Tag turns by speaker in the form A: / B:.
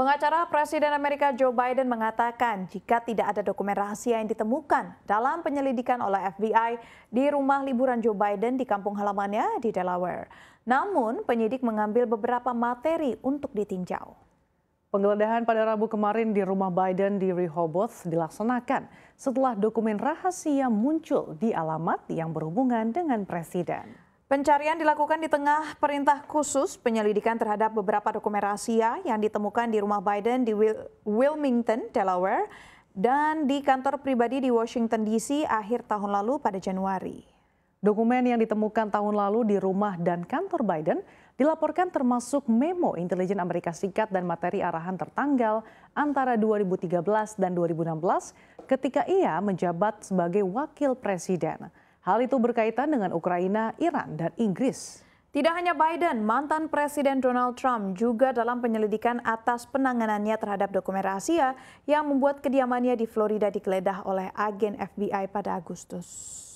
A: Pengacara Presiden Amerika Joe Biden mengatakan jika tidak ada dokumen rahasia yang ditemukan dalam penyelidikan oleh FBI di rumah liburan Joe Biden di kampung halamannya di Delaware. Namun penyidik mengambil beberapa materi untuk ditinjau.
B: Penggeledahan pada Rabu kemarin di rumah Biden di Rehoboth dilaksanakan setelah dokumen rahasia muncul di alamat yang berhubungan dengan presiden.
A: Pencarian dilakukan di tengah perintah khusus penyelidikan terhadap beberapa dokumen rahasia yang ditemukan di rumah Biden di Wilmington, Delaware, dan di kantor pribadi di Washington DC akhir tahun lalu pada Januari. Dokumen yang ditemukan
B: tahun lalu di rumah dan kantor Biden dilaporkan termasuk memo intelijen Amerika Serikat dan materi arahan tertanggal antara 2013 dan 2016 ketika ia menjabat sebagai wakil presiden. Hal itu berkaitan dengan Ukraina,
A: Iran, dan Inggris. Tidak hanya Biden, mantan Presiden Donald Trump juga dalam penyelidikan atas penanganannya terhadap dokumen rahasia yang membuat kediamannya di Florida digeledah oleh agen FBI pada Agustus.